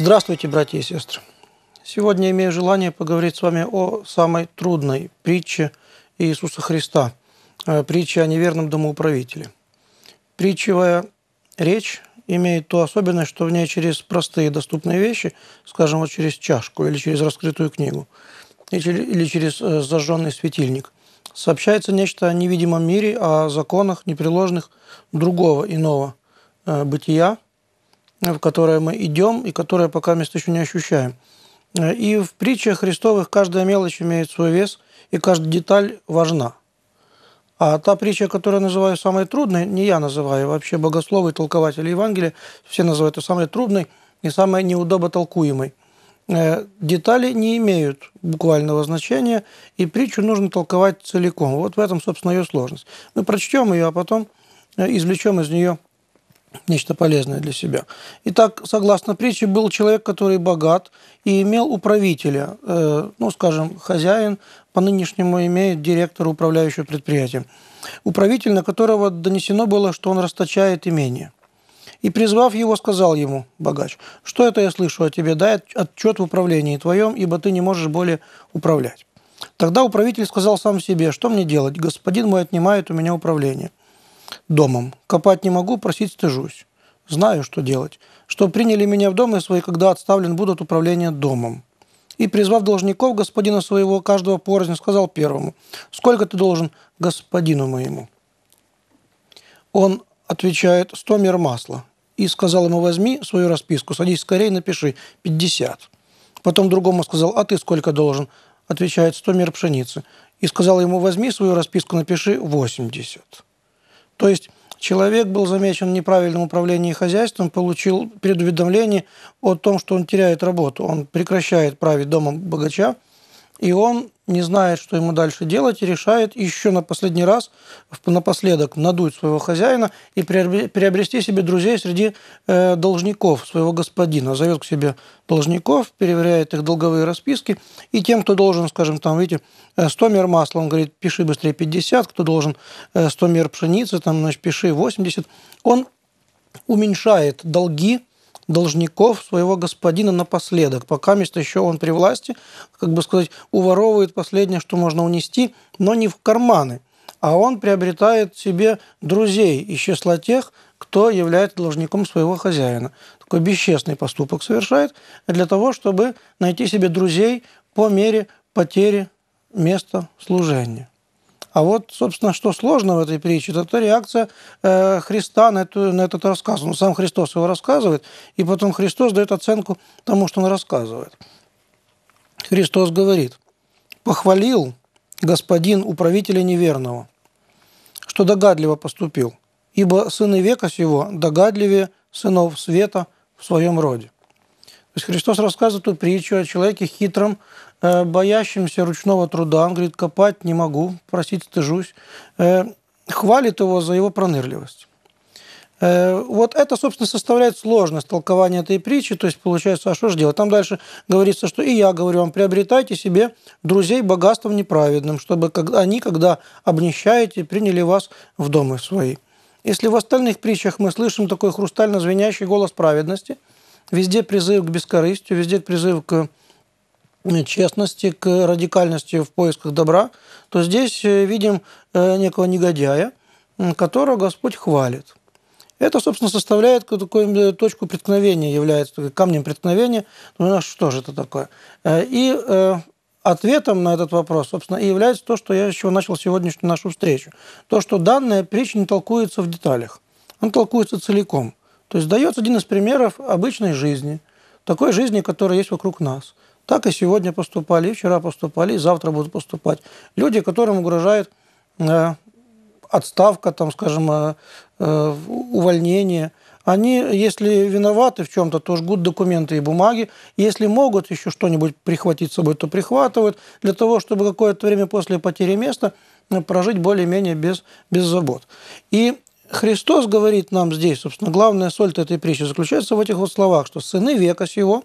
Здравствуйте, братья и сестры! Сегодня имею желание поговорить с вами о самой трудной притче Иисуса Христа, э, притче о неверном домоуправителе. Притчевая речь имеет ту особенность, что в ней через простые доступные вещи, скажем, вот через чашку или через раскрытую книгу, или через э, зажженный светильник, сообщается нечто о невидимом мире, о законах непреложных другого иного э, бытия – в которое мы идем и которое пока мест еще не ощущаем. Э, и в притчах Христовых каждая мелочь имеет свой вес, и каждая деталь важна. А та притча, которую я называю самой трудной, не я называю, вообще богословы, толкователи Евангелия, все называют ее самой трудной и самой неудобно толкуемой. Э, детали не имеют буквального значения, и притчу нужно толковать целиком. Вот в этом, собственно, ее сложность. Мы прочтем ее, а потом э, извлечем из нее нечто полезное для себя. Итак, согласно притче, был человек, который богат и имел управителя, э, ну, скажем, хозяин, по нынешнему имеет директора управляющего предприятием, управитель, на которого донесено было, что он расточает имение. И, призвав его, сказал ему, богач, что это я слышу о тебе, дай отчет в управлении твоем, ибо ты не можешь более управлять. Тогда управитель сказал сам себе, что мне делать, господин мой отнимает у меня управление домом. Копать не могу, просить стыжусь. Знаю, что делать. Что приняли меня в дом и свои, когда отставлен буду управление домом. И, призвав должников господина своего, каждого порознь, сказал первому, «Сколько ты должен господину моему?» Он отвечает, «Сто мер масла». И сказал ему, «Возьми свою расписку, садись скорее, напиши, пятьдесят». Потом другому сказал, «А ты сколько должен?» Отвечает, «Сто мер пшеницы». И сказал ему, «Возьми свою расписку, напиши, восемьдесят». То есть человек был замечен в неправильном управлении хозяйством, получил предуведомление о том, что он теряет работу, он прекращает править домом богача, и он не знает, что ему дальше делать, и решает еще на последний раз, напоследок, надуть своего хозяина и приобрести себе друзей среди э, должников своего господина. Зовет к себе должников, переверяет их долговые расписки, и тем, кто должен, скажем, там, видите, 100 э, мер масла, он говорит, пиши быстрее 50, кто должен 100 э, мер пшеницы, там, значит, пиши 80, он уменьшает долги должников своего господина напоследок, пока место еще он при власти, как бы сказать, уворовывает последнее, что можно унести, но не в карманы, а он приобретает себе друзей из числа тех, кто является должником своего хозяина. Такой бесчестный поступок совершает для того, чтобы найти себе друзей по мере потери места служения. А вот, собственно, что сложно в этой притче, это та реакция э, Христа на, эту, на этот рассказ. Он ну, сам Христос его рассказывает, и потом Христос дает оценку тому, что он рассказывает. Христос говорит, «Похвалил господин управителя неверного, что догадливо поступил, ибо сыны века сего догадливее сынов света в своем роде». То есть Христос рассказывает эту притчу о человеке хитром, э, боящемся ручного труда. Он говорит, копать не могу, простите, стыжусь. Э, хвалит его за его пронырливость. Э, вот это, собственно, составляет сложность толкования этой притчи. То есть, получается, а что же делать? Там дальше говорится, что и я говорю вам, приобретайте себе друзей богатством неправедным, чтобы они, когда обнищаете, приняли вас в дома свои. Если в остальных притчах мы слышим такой хрустально звенящий голос праведности – Везде призыв к бескорыстию, везде призыв к э, честности, к радикальности в поисках добра, то здесь э, видим э, некого негодяя, которого Господь хвалит. Это, собственно, составляет такую точку преткновения, является камнем преткновения. Ну, а что же это такое? И ответом на этот вопрос, собственно, и является то, что я еще начал сегодняшнюю нашу встречу. То, что данная притча не толкуется в деталях. Он толкуется целиком. То есть дается один из примеров обычной жизни, такой жизни, которая есть вокруг нас. Так и сегодня поступали, и вчера поступали, и завтра будут поступать. Люди, которым угрожает э, отставка, там, скажем, э, э увольнение, они, если виноваты в чем-то, то жгут документы и бумаги. Если могут еще что-нибудь прихватить с собой, то прихватывают для того, чтобы какое-то время после потери места э, прожить более-менее без, без забот. И Христос говорит нам здесь, собственно, главная соль этой притчи заключается в этих вот словах, что сыны века сего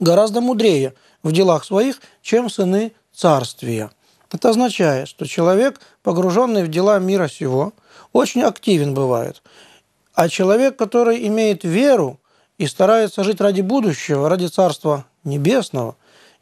гораздо мудрее в делах своих, чем сыны царствия. Это означает, что человек, погруженный в дела мира сего, очень активен бывает. А человек, который имеет веру и старается жить ради будущего, ради Царства Небесного,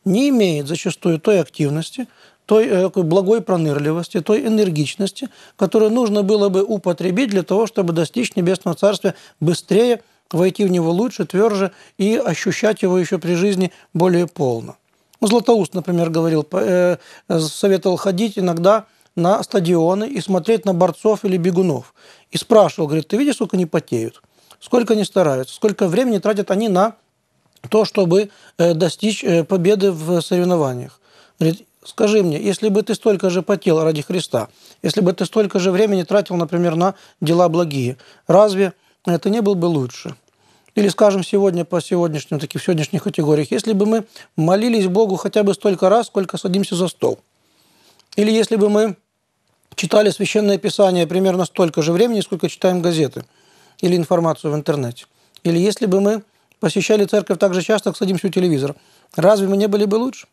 не имеет зачастую той активности, той э, благой пронырливости, той энергичности, которую нужно было бы употребить для того, чтобы достичь Небесного Царствия быстрее, войти в него лучше, тверже и ощущать его еще при жизни более полно. Ну, Златоуст, например, говорил, э, советовал ходить иногда на стадионы и смотреть на борцов или бегунов. И спрашивал, говорит, ты видишь, сколько они потеют, сколько они стараются, сколько времени тратят они на то, чтобы э, достичь победы в соревнованиях. Говорит, Скажи мне, если бы ты столько же потел ради Христа, если бы ты столько же времени тратил, например, на дела благие, разве это не был бы лучше? Или, скажем, сегодня по сегодняшним, таки в сегодняшних категориях, если бы мы молились Богу хотя бы столько раз, сколько садимся за стол. Или если бы мы читали Священное Писание примерно столько же времени, сколько читаем газеты или информацию в интернете. Или если бы мы посещали церковь так же часто, как садимся у телевизора. Разве мы не были бы лучше?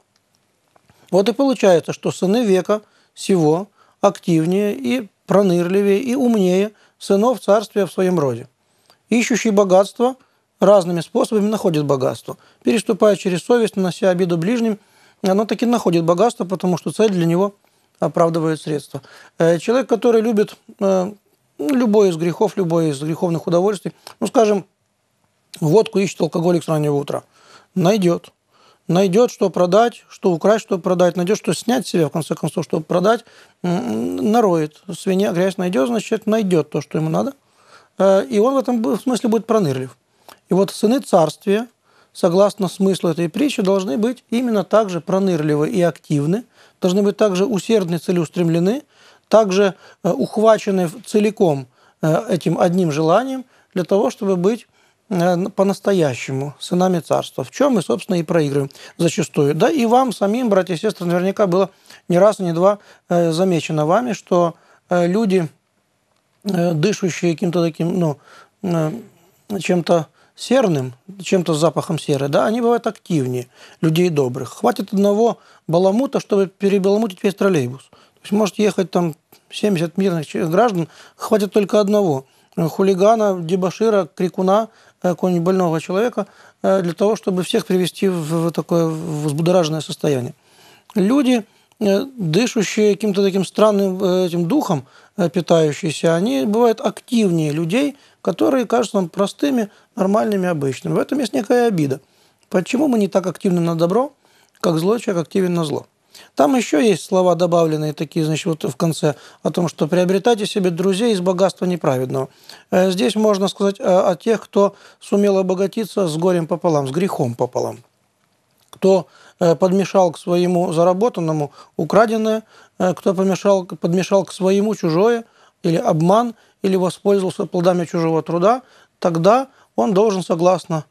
Вот и получается, что сыны века всего активнее и пронырливее и умнее сынов царствия в своем роде. Ищущий богатство разными способами находит богатство. Переступая через совесть, нанося обиду ближним, оно таки находит богатство, потому что цель для него оправдывает средства. Э, человек, который любит э, любой из грехов, любой из греховных удовольствий, ну, скажем, водку ищет алкоголик с раннего утра, найдет – найдет, что продать, что украсть, что продать, найдет, что снять себе, в конце концов, что продать, нароет. Свинья грязь найдет, значит, найдет то, что ему надо. Э, и он в этом смысле будет пронырлив. И вот сыны царствия, согласно смыслу этой притчи, должны быть именно так же пронырливы и активны, должны быть также усердны, целеустремлены, также э, ухвачены целиком э, этим одним желанием для того, чтобы быть Э, по-настоящему сынами царства, в чем мы, собственно, и проигрываем зачастую. Да и вам самим, братья и сестры, наверняка было не раз, не два э, замечено вами, что э, люди, дышащие каким-то таким, ну, чем-то серным, чем-то с запахом серы, да, они бывают активнее людей добрых. Хватит одного баламута, чтобы перебаламутить весь троллейбус. То есть может ехать там 70 мирных граждан, хватит только одного – хулигана, дебашира, крикуна, Э, какого-нибудь больного человека э, для того, чтобы всех привести в такое взбудораженное состояние. Люди, э, дышащие каким-то таким странным этим духом, питающиеся, они бывают активнее людей, которые кажутся нам простыми, нормальными, обычными. В этом есть некая обида. Почему мы не так активны на добро, как злой человек активен на зло? Там еще есть слова добавленные такие, значит, вот в конце о том, что приобретайте себе друзей из богатства неправедного. Э, здесь можно сказать о, тех, кто сумел обогатиться с горем пополам, с грехом пополам. Кто э, подмешал к своему заработанному украденное, э, кто помешал, подмешал к своему чужое или обман, или воспользовался плодами чужого труда, тогда он должен, согласно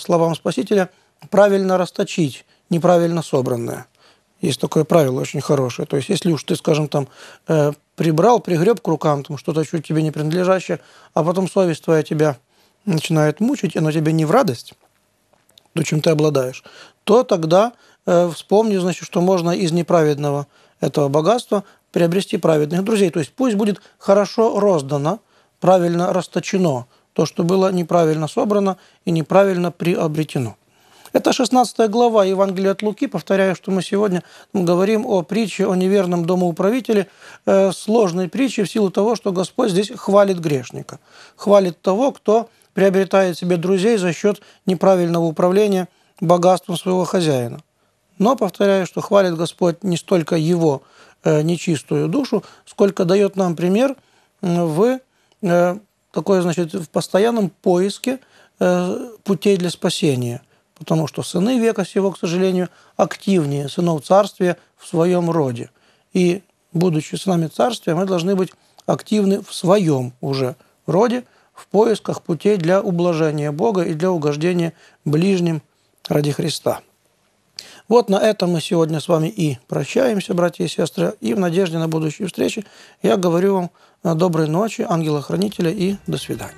словам Спасителя, правильно расточить неправильно собранное – есть такое правило очень хорошее. То есть, если уж ты, скажем, там э, прибрал, пригреб к рукам там что-то чуть тебе не принадлежащее, а потом совесть твоя тебя начинает мучить, и оно тебе не в радость, то чем ты обладаешь, то тогда э, вспомни, значит, что можно из неправедного этого богатства приобрести праведных друзей. То есть пусть будет хорошо роздано, правильно расточено то, что было неправильно собрано и неправильно приобретено. Это 16 глава Евангелия от Луки. Повторяю, что мы сегодня говорим о притче о неверном домоуправителе, э, сложной притче в силу того, что Господь здесь хвалит грешника, хвалит того, кто приобретает себе друзей за счет неправильного управления богатством своего хозяина. Но, повторяю, что хвалит Господь не столько его э, нечистую душу, сколько дает нам пример в э, такое, значит, в постоянном поиске путей для спасения – потому что сыны века сего, к сожалению, активнее сынов царствия в своем роде. И, будучи сынами царствия, мы должны быть активны в своем уже роде, в поисках путей для ублажения Бога и для угождения ближним ради Христа. Вот на этом мы сегодня с вами и прощаемся, братья и сестры, и в надежде на будущие встречи я говорю вам э, доброй ночи, ангела-хранителя и до свидания.